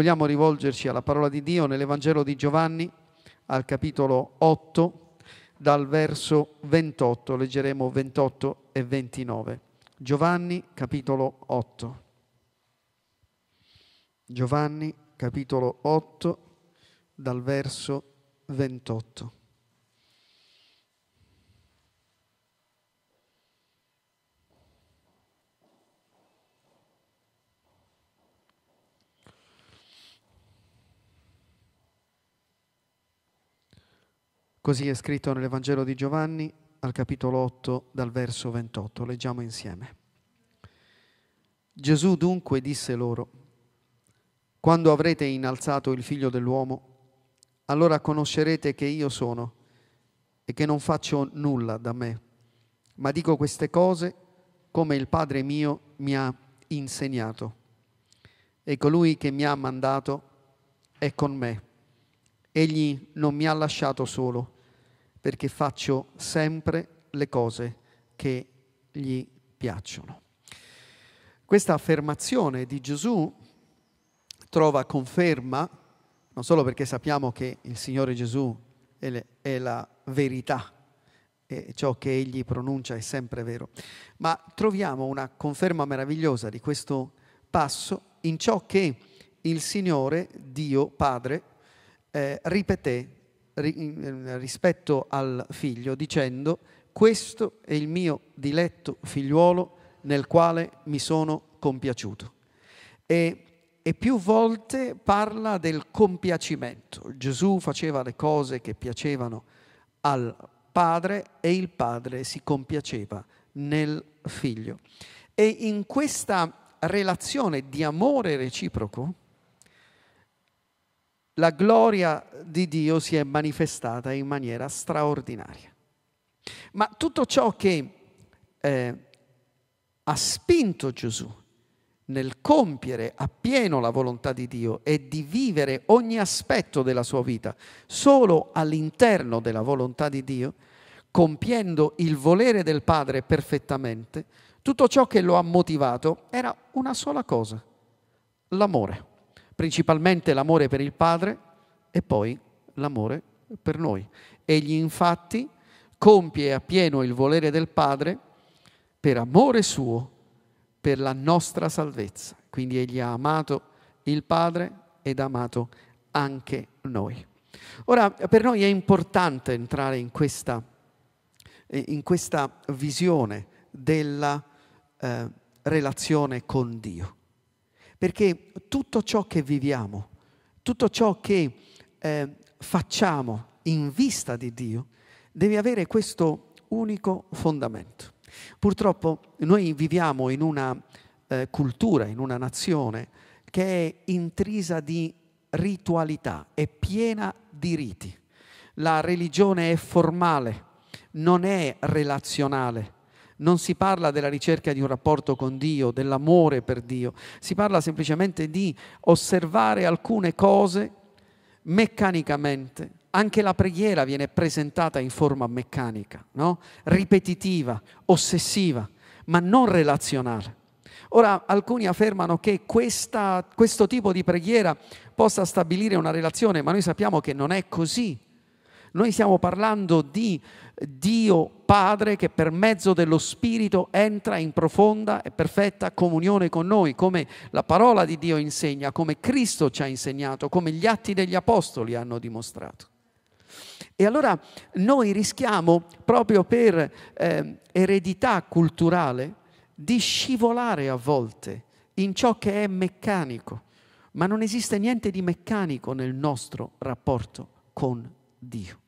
vogliamo rivolgerci alla parola di Dio nell'Evangelo di Giovanni, al capitolo 8, dal verso 28, leggeremo 28 e 29. Giovanni, capitolo 8. Giovanni, capitolo 8, dal verso 28. Così è scritto nell'Evangelo di Giovanni al capitolo 8 dal verso 28. Leggiamo insieme. Gesù dunque disse loro, quando avrete innalzato il figlio dell'uomo, allora conoscerete che io sono e che non faccio nulla da me, ma dico queste cose come il Padre mio mi ha insegnato. E colui che mi ha mandato è con me. Egli non mi ha lasciato solo, perché faccio sempre le cose che gli piacciono. Questa affermazione di Gesù trova conferma non solo perché sappiamo che il Signore Gesù è la verità e ciò che egli pronuncia è sempre vero, ma troviamo una conferma meravigliosa di questo passo in ciò che il Signore, Dio Padre, eh, ripeté rispetto al figlio dicendo questo è il mio diletto figliuolo nel quale mi sono compiaciuto. E, e, più volte parla del compiacimento. Gesù faceva le cose che piacevano al Padre e il Padre si compiaceva nel Figlio. E in questa relazione di amore reciproco, la gloria di Dio si è manifestata in maniera straordinaria. Ma tutto ciò che eh, ha spinto Gesù nel compiere appieno la volontà di Dio e di vivere ogni aspetto della sua vita solo all'interno della volontà di Dio, compiendo il volere del Padre perfettamente, tutto ciò che lo ha motivato era una sola cosa, l'amore principalmente l'amore per il Padre e poi l'amore per noi. Egli infatti compie appieno il volere del Padre per amore suo, per la nostra salvezza. Quindi egli ha amato il Padre ed ha amato anche noi. Ora, per noi è importante entrare in questa, in questa visione della eh, relazione con Dio perché tutto ciò che viviamo, tutto ciò che eh, facciamo in vista di Dio, deve avere questo unico fondamento. Purtroppo noi viviamo in una eh, cultura, in una nazione che è intrisa di ritualità, è piena di riti. La religione è formale, non è relazionale non si parla della ricerca di un rapporto con Dio, dell'amore per Dio, si parla semplicemente di osservare alcune cose meccanicamente. Anche la preghiera viene presentata in forma meccanica, no? ripetitiva, ossessiva, ma non relazionale. Ora, alcuni affermano che questa, questo tipo di preghiera possa stabilire una relazione, ma noi sappiamo che non è così. Noi stiamo parlando di Dio Padre che per mezzo dello Spirito entra in profonda e perfetta comunione con noi, come la parola di Dio insegna, come Cristo ci ha insegnato, come gli atti degli Apostoli hanno dimostrato. E allora noi rischiamo, proprio per eh, eredità culturale, di scivolare a volte in ciò che è meccanico, ma non esiste niente di meccanico nel nostro rapporto con Dio.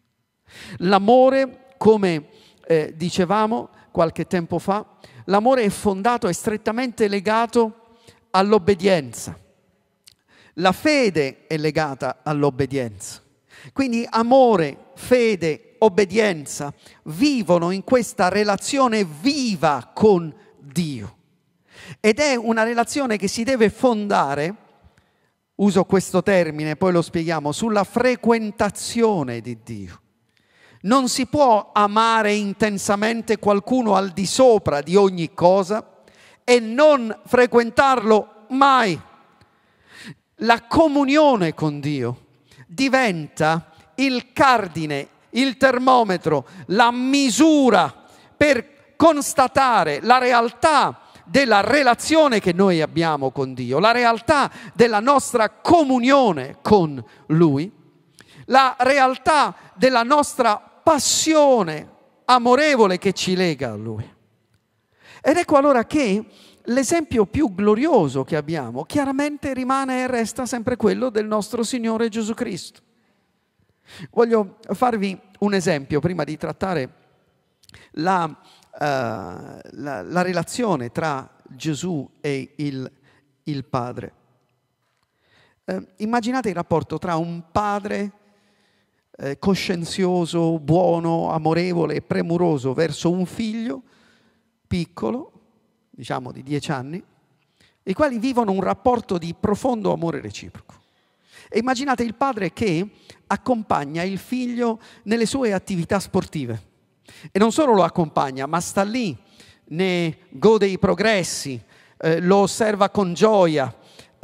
L'amore, come eh, dicevamo qualche tempo fa, l'amore è fondato, è strettamente legato all'obbedienza. La fede è legata all'obbedienza. Quindi amore, fede, obbedienza vivono in questa relazione viva con Dio. Ed è una relazione che si deve fondare, uso questo termine, poi lo spieghiamo, sulla frequentazione di Dio. Non si può amare intensamente qualcuno al di sopra di ogni cosa e non frequentarlo mai. La comunione con Dio diventa il cardine, il termometro, la misura per constatare la realtà della relazione che noi abbiamo con Dio, la realtà della nostra comunione con Lui, la realtà della nostra passione amorevole che ci lega a Lui. Ed ecco allora che l'esempio più glorioso che abbiamo chiaramente rimane e resta sempre quello del nostro Signore Gesù Cristo. Voglio farvi un esempio prima di trattare la, uh, la, la relazione tra Gesù e il, il Padre. Uh, immaginate il rapporto tra un padre eh, coscienzioso, buono, amorevole e premuroso verso un figlio piccolo, diciamo di dieci anni, i quali vivono un rapporto di profondo amore reciproco. E immaginate il padre che accompagna il figlio nelle sue attività sportive. E non solo lo accompagna, ma sta lì, ne gode i progressi, eh, lo osserva con gioia,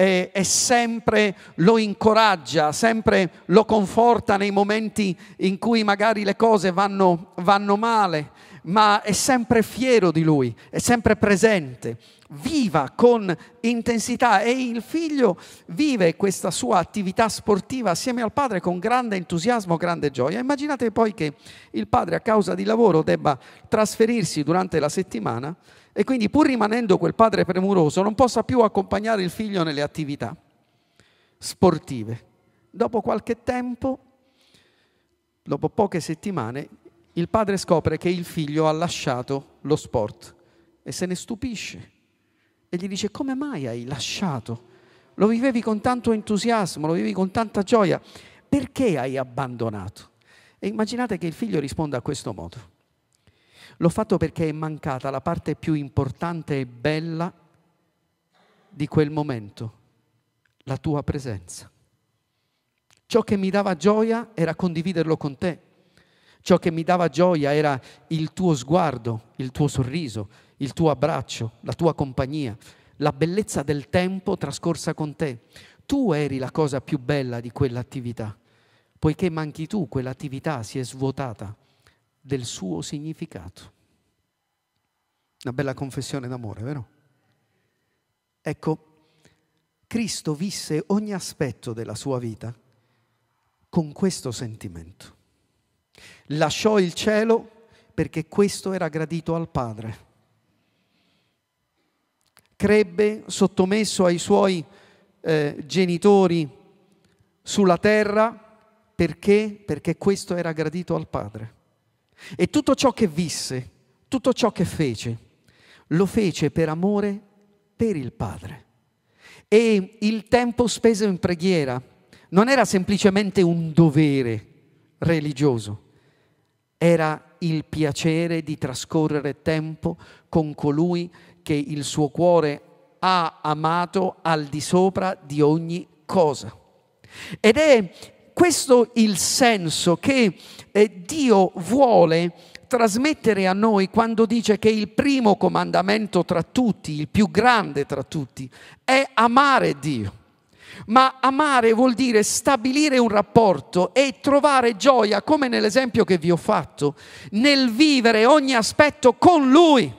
e, e sempre lo incoraggia, sempre lo conforta nei momenti in cui magari le cose vanno, vanno male, ma è sempre fiero di lui, è sempre presente viva con intensità e il figlio vive questa sua attività sportiva assieme al padre con grande entusiasmo, grande gioia. Immaginate poi che il padre a causa di lavoro debba trasferirsi durante la settimana e quindi pur rimanendo quel padre premuroso non possa più accompagnare il figlio nelle attività sportive. Dopo qualche tempo, dopo poche settimane, il padre scopre che il figlio ha lasciato lo sport e se ne stupisce e gli dice come mai hai lasciato? Lo vivevi con tanto entusiasmo, lo vivevi con tanta gioia, perché hai abbandonato? E immaginate che il figlio risponda a questo modo. L'ho fatto perché è mancata la parte più importante e bella di quel momento, la tua presenza. Ciò che mi dava gioia era condividerlo con te. Ciò che mi dava gioia era il tuo sguardo, il tuo sorriso, il tuo abbraccio, la tua compagnia, la bellezza del tempo trascorsa con te. Tu eri la cosa più bella di quell'attività, poiché manchi tu, quell'attività si è svuotata del suo significato. Una bella confessione d'amore, vero? Ecco, Cristo visse ogni aspetto della sua vita con questo sentimento. Lasciò il cielo perché questo era gradito al Padre. Crebbe sottomesso ai suoi eh, genitori sulla terra perché? Perché questo era gradito al Padre. E tutto ciò che visse, tutto ciò che fece, lo fece per amore per il Padre. E il tempo speso in preghiera non era semplicemente un dovere religioso, era il piacere di trascorrere tempo con colui che il suo cuore ha amato al di sopra di ogni cosa. Ed è questo il senso che eh, Dio vuole trasmettere a noi quando dice che il primo comandamento tra tutti, il più grande tra tutti, è amare Dio. Ma amare vuol dire stabilire un rapporto e trovare gioia, come nell'esempio che vi ho fatto, nel vivere ogni aspetto con Lui.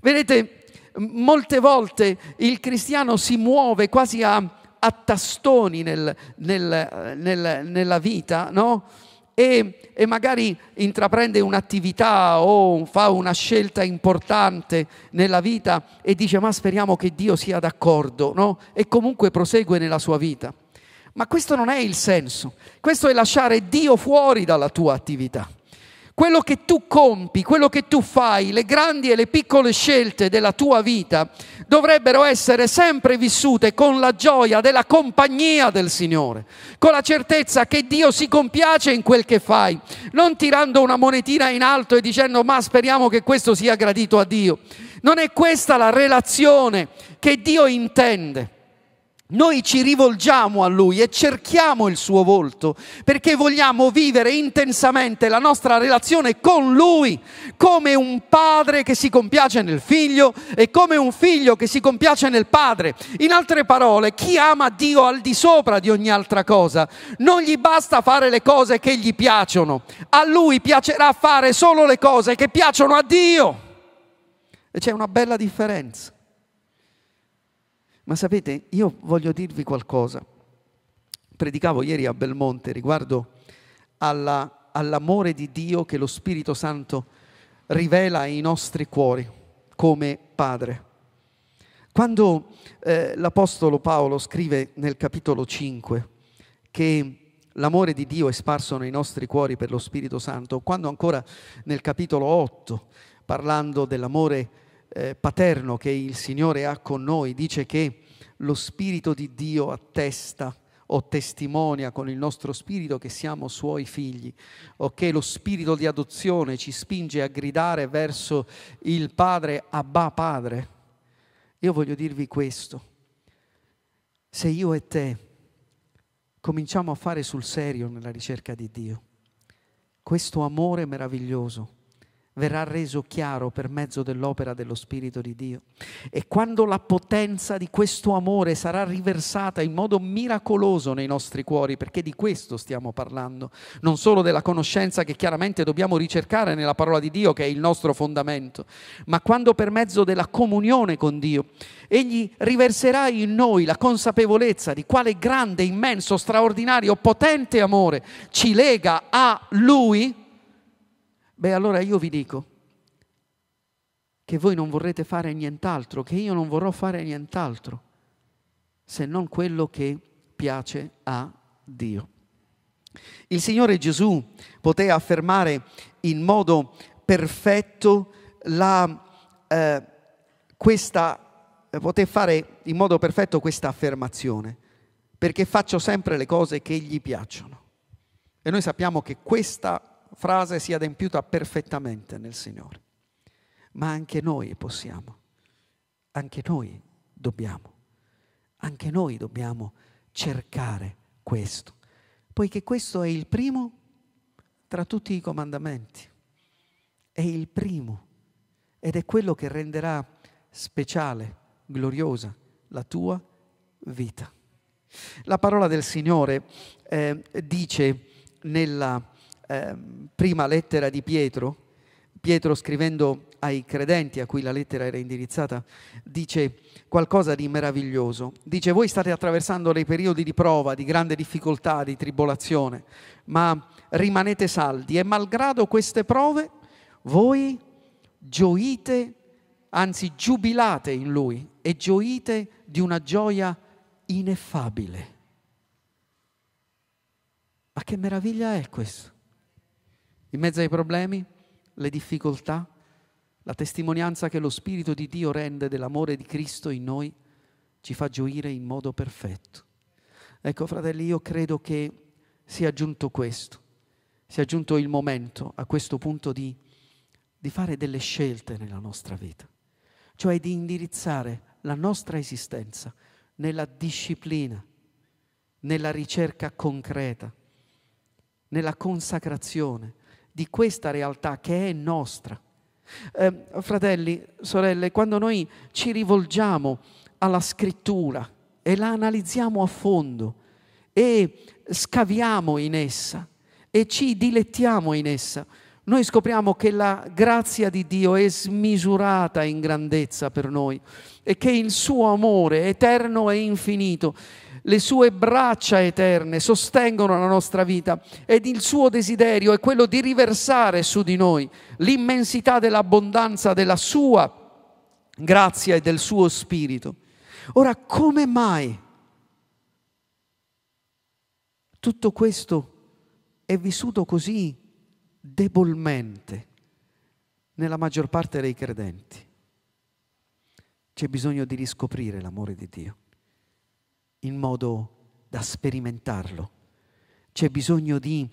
Vedete, molte volte il cristiano si muove quasi a a tastoni nel, nel, nel, nella vita, no? E, e, magari intraprende un'attività o fa una scelta importante nella vita e dice ma speriamo che Dio sia d'accordo, no? E comunque prosegue nella sua vita. Ma questo non è il senso, questo è lasciare Dio fuori dalla tua attività. Quello che tu compi, quello che tu fai, le grandi e le piccole scelte della tua vita dovrebbero essere sempre vissute con la gioia della compagnia del Signore, con la certezza che Dio si compiace in quel che fai, non tirando una monetina in alto e dicendo ma speriamo che questo sia gradito a Dio. Non è questa la relazione che Dio intende. Noi ci rivolgiamo a Lui e cerchiamo il suo volto perché vogliamo vivere intensamente la nostra relazione con Lui come un padre che si compiace nel figlio e come un figlio che si compiace nel padre. In altre parole, chi ama Dio al di sopra di ogni altra cosa non gli basta fare le cose che gli piacciono, a Lui piacerà fare solo le cose che piacciono a Dio. E c'è una bella differenza. Ma sapete, io voglio dirvi qualcosa. Predicavo ieri a Belmonte riguardo alla, all'amore di Dio che lo Spirito Santo rivela ai nostri cuori come Padre. Quando eh, l'Apostolo Paolo scrive nel capitolo 5 che l'amore di Dio è sparso nei nostri cuori per lo Spirito Santo, quando ancora nel capitolo 8, parlando dell'amore di eh, paterno che il Signore ha con noi, dice che lo Spirito di Dio attesta o testimonia con il nostro spirito che siamo suoi figli, o che lo spirito di adozione ci spinge a gridare verso il Padre, Abba Padre. Io voglio dirvi questo, se io e te cominciamo a fare sul serio nella ricerca di Dio, questo amore meraviglioso verrà reso chiaro per mezzo dell'opera dello Spirito di Dio. E quando la potenza di questo amore sarà riversata in modo miracoloso nei nostri cuori, perché di questo stiamo parlando, non solo della conoscenza che chiaramente dobbiamo ricercare nella parola di Dio, che è il nostro fondamento, ma quando per mezzo della comunione con Dio, Egli riverserà in noi la consapevolezza di quale grande, immenso, straordinario, potente amore ci lega a Lui, Beh, allora io vi dico che voi non vorrete fare nient'altro, che io non vorrò fare nient'altro, se non quello che piace a Dio. Il Signore Gesù poté affermare in modo perfetto la, eh, questa, poté fare in modo perfetto questa affermazione, perché faccio sempre le cose che gli piacciono. E noi sappiamo che questa frase sia adempiuta perfettamente nel Signore. Ma anche noi possiamo, anche noi dobbiamo, anche noi dobbiamo cercare questo, poiché questo è il primo tra tutti i comandamenti, è il primo ed è quello che renderà speciale, gloriosa la tua vita. La parola del Signore eh, dice nella Ehm, prima lettera di Pietro, Pietro scrivendo ai credenti a cui la lettera era indirizzata, dice qualcosa di meraviglioso. Dice, voi state attraversando dei periodi di prova, di grande difficoltà, di tribolazione, ma rimanete saldi e malgrado queste prove, voi gioite, anzi giubilate in lui e gioite di una gioia ineffabile. Ma che meraviglia è questo? in mezzo ai problemi, le difficoltà, la testimonianza che lo Spirito di Dio rende dell'amore di Cristo in noi ci fa gioire in modo perfetto. Ecco, fratelli, io credo che sia giunto questo, sia giunto il momento a questo punto di, di fare delle scelte nella nostra vita, cioè di indirizzare la nostra esistenza nella disciplina, nella ricerca concreta, nella consacrazione, di questa realtà che è nostra. Eh, fratelli, sorelle, quando noi ci rivolgiamo alla scrittura e la analizziamo a fondo e scaviamo in essa e ci dilettiamo in essa, noi scopriamo che la grazia di Dio è smisurata in grandezza per noi e che il suo amore eterno e infinito, le sue braccia eterne sostengono la nostra vita ed il suo desiderio è quello di riversare su di noi l'immensità dell'abbondanza della sua grazia e del suo spirito. Ora, come mai tutto questo è vissuto così debolmente nella maggior parte dei credenti. C'è bisogno di riscoprire l'amore di Dio in modo da sperimentarlo. C'è bisogno di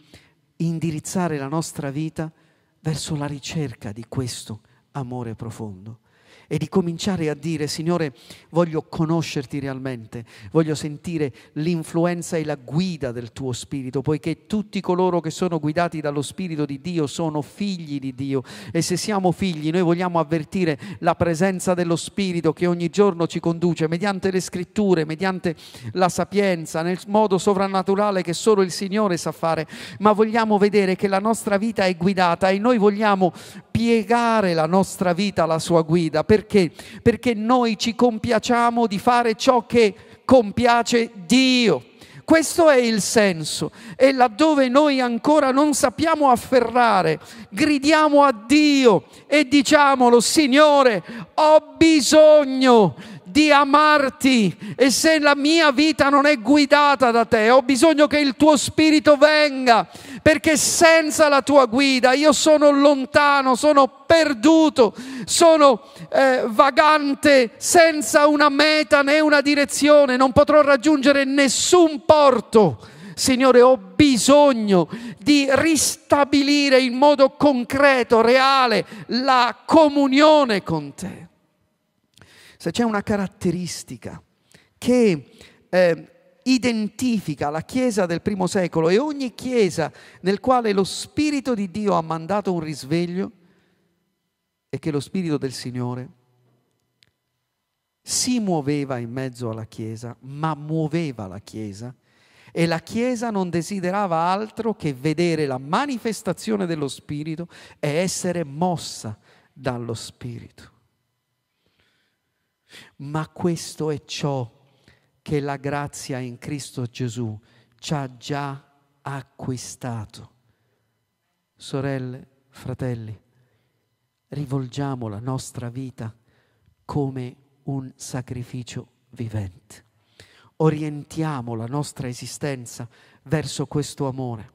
indirizzare la nostra vita verso la ricerca di questo amore profondo e di cominciare a dire, Signore, voglio conoscerti realmente, voglio sentire l'influenza e la guida del tuo Spirito, poiché tutti coloro che sono guidati dallo Spirito di Dio sono figli di Dio e se siamo figli noi vogliamo avvertire la presenza dello Spirito che ogni giorno ci conduce mediante le scritture, mediante la sapienza, nel modo sovrannaturale che solo il Signore sa fare, ma vogliamo vedere che la nostra vita è guidata e noi vogliamo piegare la nostra vita alla sua guida perché? Perché noi ci compiacciamo di fare ciò che compiace Dio. Questo è il senso. E laddove noi ancora non sappiamo afferrare, gridiamo a Dio e diciamolo, Signore, ho bisogno di amarti e se la mia vita non è guidata da te, ho bisogno che il tuo spirito venga, perché senza la tua guida io sono lontano, sono perduto, sono eh, vagante, senza una meta né una direzione, non potrò raggiungere nessun porto. Signore, ho bisogno di ristabilire in modo concreto, reale, la comunione con te se c'è una caratteristica che eh, identifica la Chiesa del primo secolo e ogni Chiesa nel quale lo Spirito di Dio ha mandato un risveglio, è che lo Spirito del Signore si muoveva in mezzo alla Chiesa, ma muoveva la Chiesa e la Chiesa non desiderava altro che vedere la manifestazione dello Spirito e essere mossa dallo Spirito. Ma questo è ciò che la grazia in Cristo Gesù ci ha già acquistato. Sorelle, fratelli, rivolgiamo la nostra vita come un sacrificio vivente. Orientiamo la nostra esistenza verso questo amore.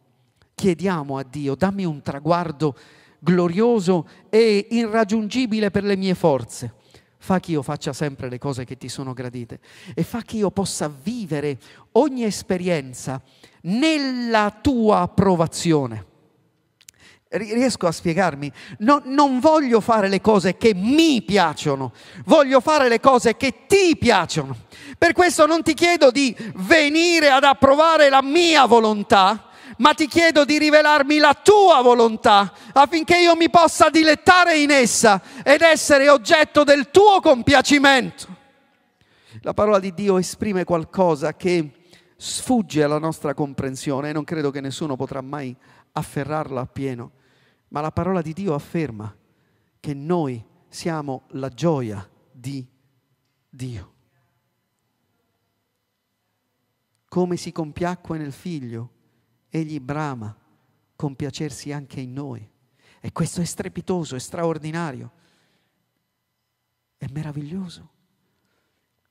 Chiediamo a Dio, dammi un traguardo glorioso e irraggiungibile per le mie forze Fa che io faccia sempre le cose che ti sono gradite e fa che io possa vivere ogni esperienza nella tua approvazione. Riesco a spiegarmi? No, non voglio fare le cose che mi piacciono, voglio fare le cose che ti piacciono. Per questo non ti chiedo di venire ad approvare la mia volontà, ma ti chiedo di rivelarmi la tua volontà affinché io mi possa dilettare in essa ed essere oggetto del tuo compiacimento. La parola di Dio esprime qualcosa che sfugge alla nostra comprensione e non credo che nessuno potrà mai afferrarla appieno, ma la parola di Dio afferma che noi siamo la gioia di Dio. Come si compiacque nel figlio Egli brama compiacersi anche in noi. E questo è strepitoso, è straordinario, è meraviglioso,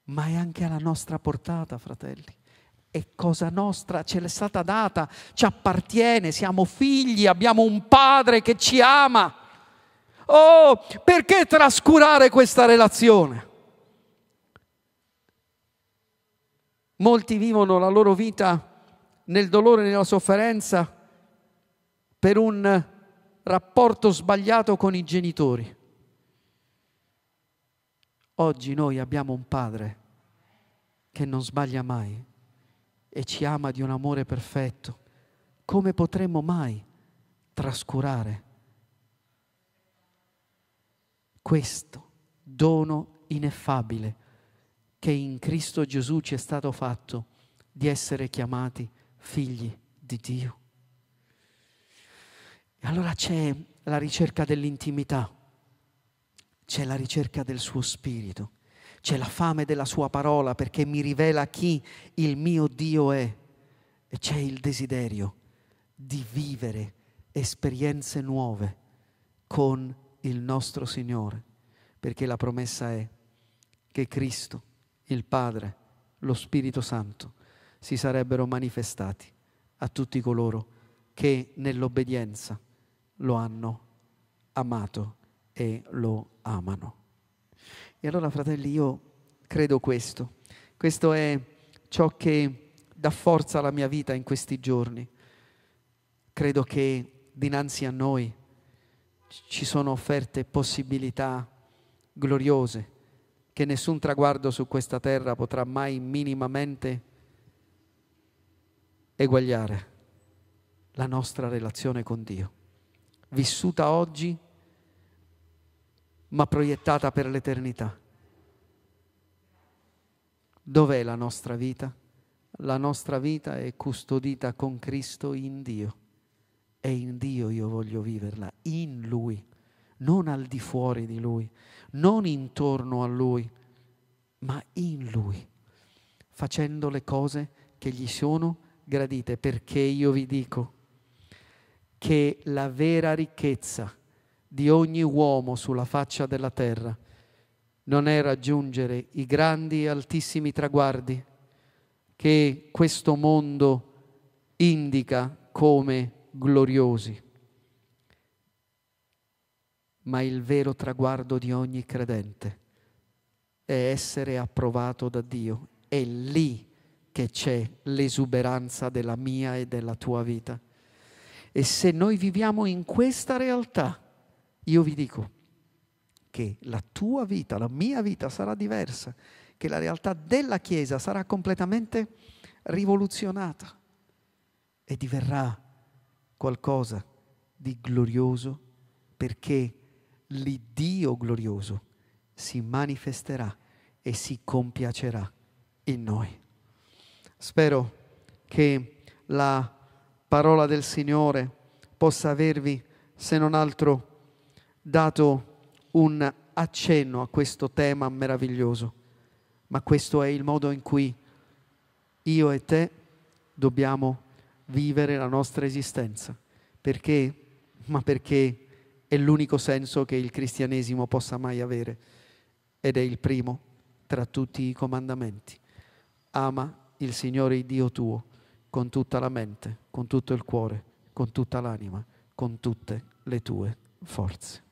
ma è anche alla nostra portata, fratelli. È cosa nostra, ce l'è stata data, ci appartiene, siamo figli, abbiamo un padre che ci ama. Oh, perché trascurare questa relazione? Molti vivono la loro vita nel dolore, e nella sofferenza per un rapporto sbagliato con i genitori. Oggi noi abbiamo un padre che non sbaglia mai e ci ama di un amore perfetto. Come potremmo mai trascurare questo dono ineffabile che in Cristo Gesù ci è stato fatto di essere chiamati figli di Dio. E allora c'è la ricerca dell'intimità, c'è la ricerca del suo spirito, c'è la fame della sua parola perché mi rivela chi il mio Dio è e c'è il desiderio di vivere esperienze nuove con il nostro Signore, perché la promessa è che Cristo, il Padre, lo Spirito Santo si sarebbero manifestati a tutti coloro che nell'obbedienza lo hanno amato e lo amano. E allora, fratelli, io credo questo. Questo è ciò che dà forza alla mia vita in questi giorni. Credo che dinanzi a noi ci sono offerte possibilità gloriose che nessun traguardo su questa terra potrà mai minimamente eguagliare la nostra relazione con Dio, vissuta oggi ma proiettata per l'eternità. Dov'è la nostra vita? La nostra vita è custodita con Cristo in Dio e in Dio io voglio viverla, in Lui, non al di fuori di Lui, non intorno a Lui, ma in Lui, facendo le cose che gli sono gradite, perché io vi dico che la vera ricchezza di ogni uomo sulla faccia della terra non è raggiungere i grandi e altissimi traguardi che questo mondo indica come gloriosi, ma il vero traguardo di ogni credente è essere approvato da Dio. È lì che c'è l'esuberanza della mia e della tua vita. E se noi viviamo in questa realtà, io vi dico che la tua vita, la mia vita sarà diversa, che la realtà della Chiesa sarà completamente rivoluzionata e diverrà qualcosa di glorioso perché l'Iddio glorioso si manifesterà e si compiacerà in noi. Spero che la parola del Signore possa avervi, se non altro, dato un accenno a questo tema meraviglioso, ma questo è il modo in cui io e te dobbiamo vivere la nostra esistenza. Perché? Ma perché è l'unico senso che il cristianesimo possa mai avere ed è il primo tra tutti i comandamenti. Ama il Signore Dio tuo con tutta la mente, con tutto il cuore, con tutta l'anima, con tutte le tue forze.